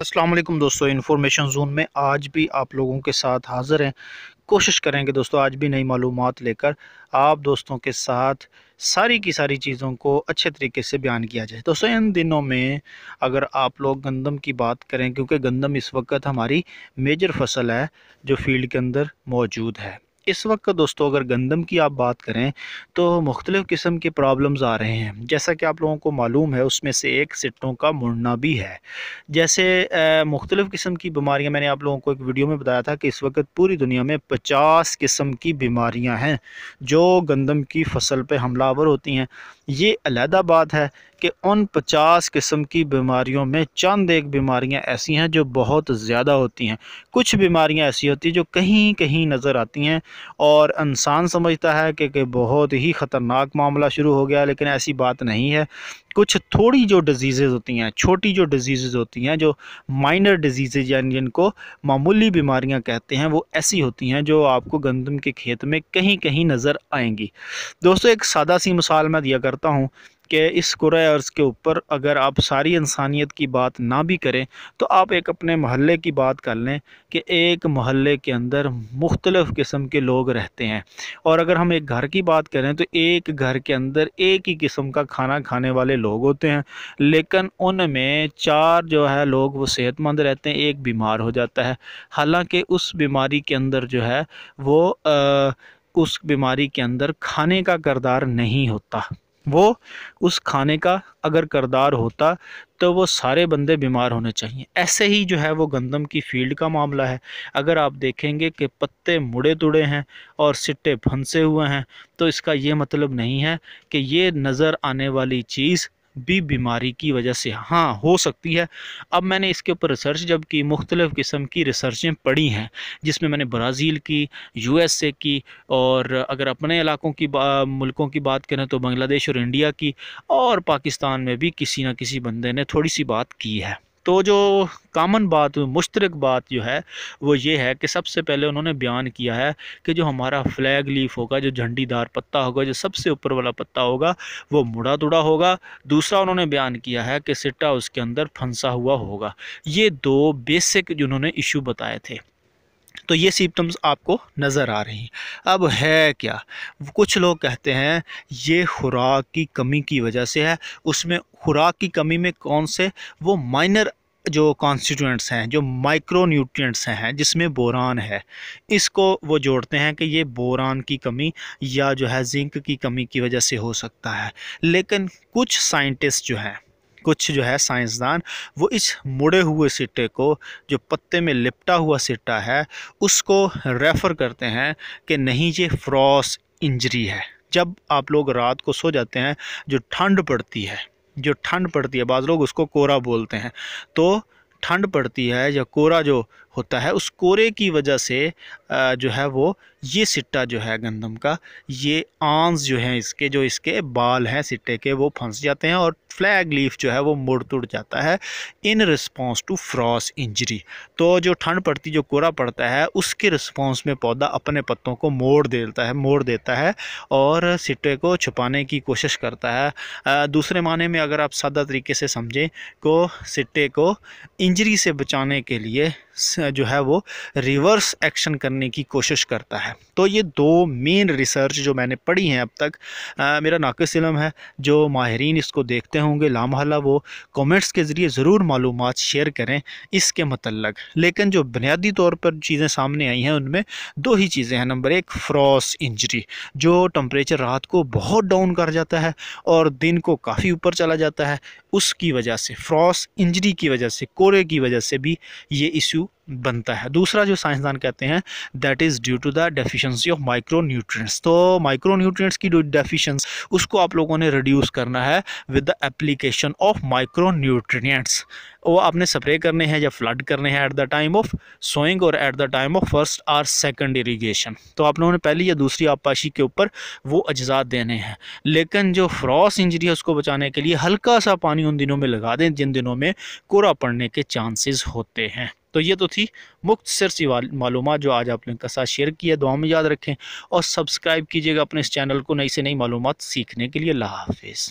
असलम दोस्तों information zone में आज भी आप लोगों के साथ हाजिर हैं कोशिश करेंगे दोस्तों आज भी नई मालूम लेकर आप दोस्तों के साथ सारी की सारी चीज़ों को अच्छे तरीके से बयान किया जाए दोस्तों इन दिनों में अगर आप लोग गंदम की बात करें क्योंकि गंदम इस वक्त हमारी मेजर फसल है जो फील्ड के अंदर मौजूद है इस वक्त दोस्तों अगर गंदम की आप बात करें तो मुख्तलिफ़ किस्म के प्रॉब्लम्स आ रहे हैं जैसा कि आप लोगों को मालूम है उसमें से एक सिट्टों का मुड़ना भी है जैसे मुख्तलिफ़ किस्म की बीमारियाँ मैंने आप लोगों को एक वीडियो में बताया था कि इस वक्त पूरी दुनिया में पचास किस्म की बीमारियाँ हैं जो गंदम की फसल पर हमलावर होती हैं ये अलहदा बात है कि उन पचास किस्म की बीमारियों में चंद एक बीमारियां ऐसी हैं जो बहुत ज़्यादा होती हैं कुछ बीमारियां ऐसी होती हैं जो कहीं कहीं नज़र आती हैं और इंसान समझता है कि, कि बहुत ही ख़तरनाक मामला शुरू हो गया लेकिन ऐसी बात नहीं है कुछ थोड़ी जो डिजीज़ होती हैं छोटी जो डिजीज़ होती हैं जो माइनर डिजीज़ यानी जिनको मामूली बीमारियां कहते हैं वो ऐसी होती हैं जो आपको गंदम के खेत में कहीं कहीं नज़र आएंगी दोस्तों एक सादा सी मिसाल मैं दिया करता हूँ कि इस कुर अर्ज़ के ऊपर अगर आप सारी इंसानियत की बात ना भी करें तो आप एक अपने महल्ले की बात कर लें कि एक महल्ले के अंदर मुख्तलफ़ किस्म के लोग रहते हैं और अगर हम एक घर की बात करें तो एक घर के अंदर एक ही किस्म का खाना खाने वाले लोग होते हैं लेकिन उनमें चार जो है लोग वो सेहतमंद रहते हैं एक बीमार हो जाता है हालाँकि उस बीमारी के अंदर जो है वो आ, उस बीमारी के अंदर खाने का करदार नहीं होता वो उस खाने का अगर करदार होता तो वो सारे बंदे बीमार होने चाहिए ऐसे ही जो है वो गंदम की फील्ड का मामला है अगर आप देखेंगे कि पत्ते मुड़े तुड़े हैं और सिट्टे फंसे हुए हैं तो इसका ये मतलब नहीं है कि ये नज़र आने वाली चीज़ भी बीमारी की वजह से हाँ हो सकती है अब मैंने इसके ऊपर रिसर्च जब की मुख्तलिफ़ किस्म की रिसर्चें पढ़ी हैं जिसमें मैंने ब्राज़ील की यूएसए की और अगर अपने इलाकों की मुल्कों की बात करें तो बांग्लादेश और इंडिया की और पाकिस्तान में भी किसी ना किसी बंदे ने थोड़ी सी बात की है तो जो कामन बात मुश्तरक बात जो है वो ये है कि सबसे पहले उन्होंने बयान किया है कि जो हमारा फ्लैग लीफ होगा जो झंडीदार पत्ता होगा जो सबसे ऊपर वाला पत्ता होगा वो मुड़ा तुड़ा होगा दूसरा उन्होंने बयान किया है कि सिट्टा उसके अंदर फंसा हुआ होगा ये दो बेसिक जिन्होंने इशू बताए थे तो ये सिम्टम्स आपको नज़र आ रही हैं अब है क्या कुछ लोग कहते हैं ये खुराक की कमी की वजह से है उसमें खुराक की कमी में कौन से वो माइनर जो कॉन्स्टिट्यूएंट्स हैं जो माइक्रो न्यूट्रिएंट्स हैं जिसमें बोरान है इसको वो जोड़ते हैं कि ये बोरान की कमी या जो है जिंक की कमी की वजह से हो सकता है लेकिन कुछ साइंटिस्ट जो हैं कुछ जो है साइंसदान वो इस मुड़े हुए सिट्टे को जो पत्ते में लिपटा हुआ सिट्टा है उसको रेफ़र करते हैं कि नहीं ये फ्रॉस इंजरी है जब आप लोग रात को सो जाते हैं जो ठंड पड़ती है जो ठंड पड़ती है बाज़ लोग उसको कोरा बोलते हैं तो ठंड पड़ती है या कोरा जो होता है उस कोरे की वजह से जो है वो ये सिट्टा जो है गंदम का ये आंस जो है इसके जो इसके बाल हैं सिट्टे के वो फंस जाते हैं और फ्लैग लीफ जो है वो मुड़ तुड़ जाता है in response to frost injury तो जो ठंड पड़ती जो कोरा पड़ता है उसके रिस्पॉन्स में पौधा अपने पत्तों को मोड़ देता है मोड़ देता है और सिट्टे को छुपाने की कोशिश करता है दूसरे माने में अगर आप सादा तरीके से समझें को सिट्टे को इंजरी से बचाने के लिए जो है वो रिवर्स एक्शन करने की कोशिश करता है तो ये दो मेन रिसर्च जो मैंने पढ़ी हैं अब तक आ, मेरा नाकस इलम है जो माहरीन इसको देखते होंगे लामहला वो कमेंट्स के ज़रिए ज़रूर मालूम शेयर करें इसके मतलब लेकिन जो बुनियादी तौर पर चीज़ें सामने आई हैं उनमें दो ही चीज़ें हैं नंबर एक फ्रॉस इंजरी जो टम्परेचर रात को बहुत डाउन कर जाता है और दिन को काफ़ी ऊपर चला जाता है उसकी वजह से फ्रॉस इंजरी की वजह से कोरे की वजह से भी ये इशू बनता है दूसरा जो साइंसदान कहते हैं that is due to the deficiency of micronutrients तो माइक्रो न्यूट्रिएंट्स की डेफिशिएंस उसको आप लोगों ने रिड्यूस करना है with the application of micronutrients वो आपने स्प्रे करने हैं या फ्लड करने हैं at the time of sowing और at the time of first or second irrigation तो आप लोगों ने पहली या दूसरी आपाशी के ऊपर वो अज्जा देने हैं लेकिन जो फ्रॉस इंजरी है उसको बचाने के लिए हल्का सा पानी उन दिनों में लगा दें जिन दिनों में कोरा पड़ने के चांसेस होते हैं तो ये तो थी मुख्तसर सी मालूम जो आज आप लोगों के साथ शेयर किया दुआ में याद रखें और सब्सक्राइब कीजिएगा अपने इस चैनल को नई से नई मालूम सीखने के लिए ला हाफिज़